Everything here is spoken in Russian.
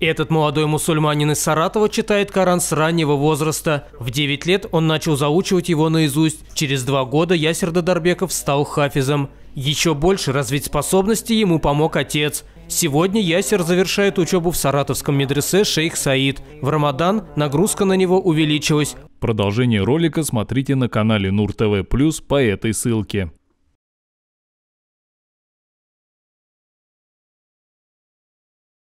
Этот молодой мусульманин из Саратова читает Коран с раннего возраста. В 9 лет он начал заучивать его наизусть. Через два года Ясер Дадарбеков стал хафизом. Еще больше развить способности ему помог отец. Сегодня Ясер завершает учебу в саратовском медресе «Шейх Саид». В Рамадан нагрузка на него увеличилась. Продолжение ролика смотрите на канале НУР ТВ Плюс по этой ссылке.